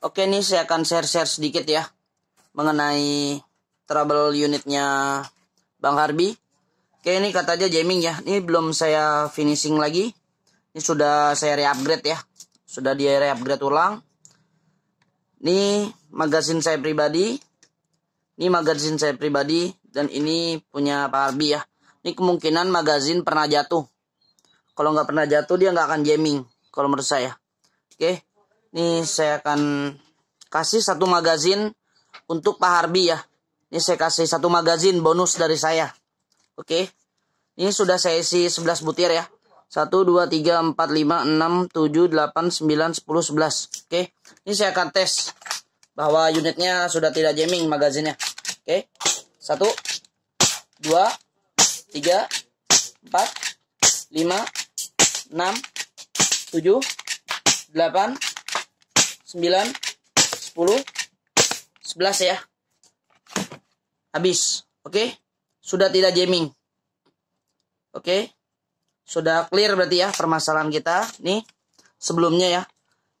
Oke nih saya akan share-share sedikit ya mengenai trouble unitnya Bang Harbi. Oke ini katanya jamming ya. Ini belum saya finishing lagi. Ini sudah saya reupgrade ya. Sudah dia reupgrade ulang. Ini magasin saya pribadi. Ini magasin saya pribadi dan ini punya Pak Harbi ya. Ini kemungkinan magasin pernah jatuh. Kalau nggak pernah jatuh dia nggak akan jamming kalau menurut saya. Oke. Ini saya akan kasih satu magazin untuk Pak Harbi ya. Ini saya kasih satu magazin bonus dari saya. Oke. Ini sudah saya isi 11 butir ya. 1, 2, 3, 4, 5, 6, 7, 8, 9, 10, 11. Oke. Ini saya akan tes bahwa unitnya sudah tidak jamming magazinnya. Oke. 1, 2, 3, 4, 5, 6, 7, 8, 9. 9, 10, 11 ya. Habis. Oke. Okay? Sudah tidak jamming. Oke. Okay? Sudah clear berarti ya permasalahan kita. Nih. Sebelumnya ya.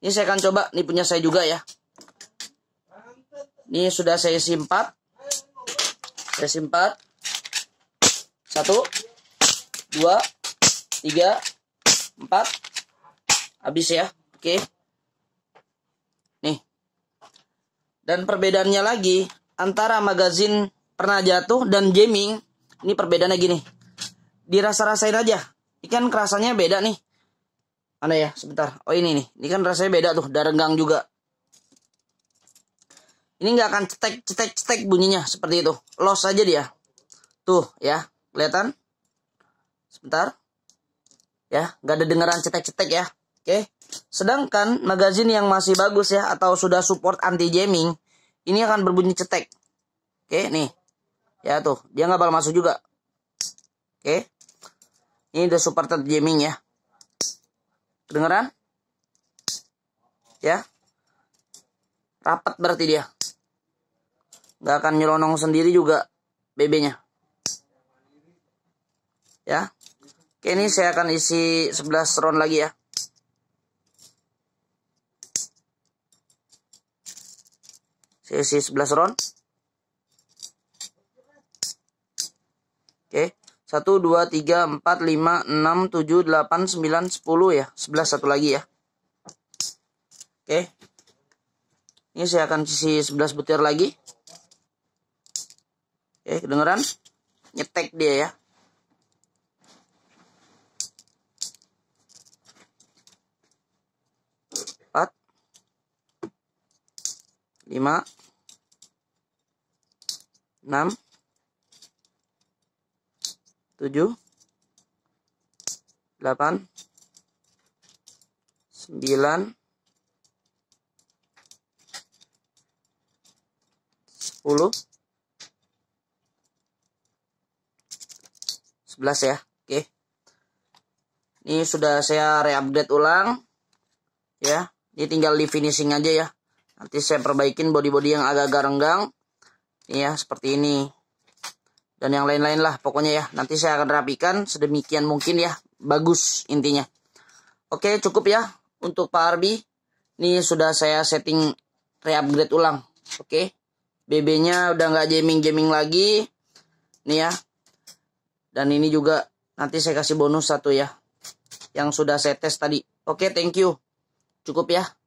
Ini saya akan coba. Ini punya saya juga ya. Ini sudah saya simpat. Saya simpat. Satu. Dua. Tiga. Empat. Habis ya. Oke. Okay. Dan perbedaannya lagi antara magazin pernah jatuh dan jamming, ini perbedaannya gini. Dirasa-rasain aja. Ikan kerasanya beda nih. Mana ya? Sebentar. Oh ini nih. Ini kan rasanya beda tuh. Udah renggang juga. Ini nggak akan cetek cetek cetek bunyinya seperti itu. Los aja dia. Tuh ya. Kelihatan? Sebentar. Ya, nggak ada dengeran cetek cetek ya. Oke. Okay? Sedangkan magazin yang masih bagus ya atau sudah support anti jamming ini akan berbunyi cetek. Oke, okay, nih. Ya tuh, dia nggak bakal masuk juga. Oke. Okay. Ini udah support anti jamming ya. Kedengeran? Ya. Rapat berarti dia. Nggak akan nyelonong sendiri juga BB-nya. Ya. Oke, ini saya akan isi 11 round lagi ya. sesi 11 round. Oke. 1, 2, 3, 4, 5, 6, 7, 8, 9, 10 ya. 11 satu lagi ya. Oke. Ini saya akan sisi 11 butir lagi. Oke, kedengeran? Nyetek dia ya. 5 6 7 8 9 10 11 ya oke ini sudah saya reupdate ulang ya ini tinggal di finishing aja ya nanti saya perbaikin body-body yang agak-agak renggang ya seperti ini dan yang lain-lain lah pokoknya ya nanti saya akan rapikan sedemikian mungkin ya bagus intinya oke cukup ya untuk Pak Arbi ini sudah saya setting reupgrade ulang oke BB nya udah nggak jamming-jamming lagi nih ya dan ini juga nanti saya kasih bonus satu ya yang sudah saya tes tadi oke thank you cukup ya